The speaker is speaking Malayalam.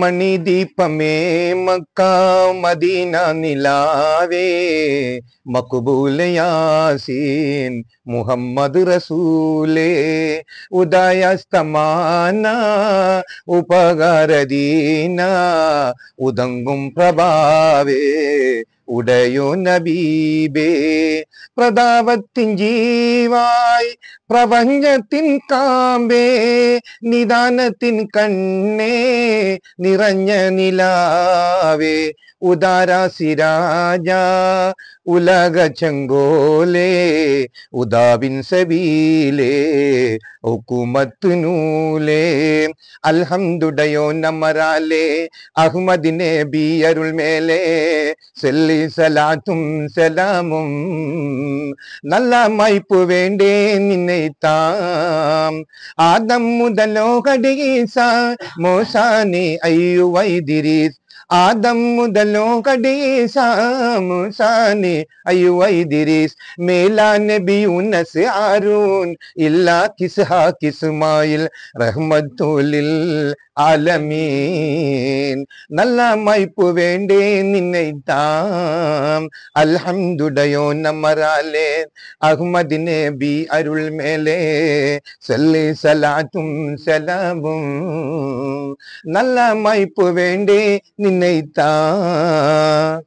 മണിദീപമേ മക്ക മദീന നിലാവേ മക്കുബൂലയാസീൻ മുഹമ്മദ് റസൂലേ ഉദയസ്തമാന ഉപകാരദീന ഉദങ്ങും പ്രഭാവേ ഉടയോ നബീബേ പ്രതാപത്തിൻ ജീവായി പ്രപഞ്ചത്തിൻ കാമ്പേ നിദാനത്തിൻ കണ്ണേ നിറഞ്ഞ നിലാവേ ഉദാരാസിരാജ ഉലക ചെങ്കോലേ ഉദാബിൻ സബീലേ ഒക്കുമത്തുനൂലേ അൽഹംദുടയോ നമറാലേ അഹ്മദിനെ ബിയരുൾ മേലേ സെല്ലി സലാത്തും സലാമും നല്ല മൈപ്പ് വേണ്ടേ നിന്നൈത്താം ആദം മുതലോ കടീസ അയ്യു വൈദിരീസ് ആദം മുതലോ കടീസാമുസാനെ അയ്യുവൈദിരീസ് മേലാ നബിയുനസ് ആരൂൻ ഇല്ലാ കിസ്ഹാ കിസ്മായിൽ റഹ്മത്തുലിൽ ആലമീൻ നല്ല മൈപ്പ് വേണ്ടേ നിന്നെ താം അൽഹംദുടയോ നമ്മറാലേ അഹ്മദ് നബി അരുൾ മേലേ സല്ലി സലാത്തും സലാമും നല്ല മൈപ്പ് വേണ്ടേ നിന്നെ நினைத்தான்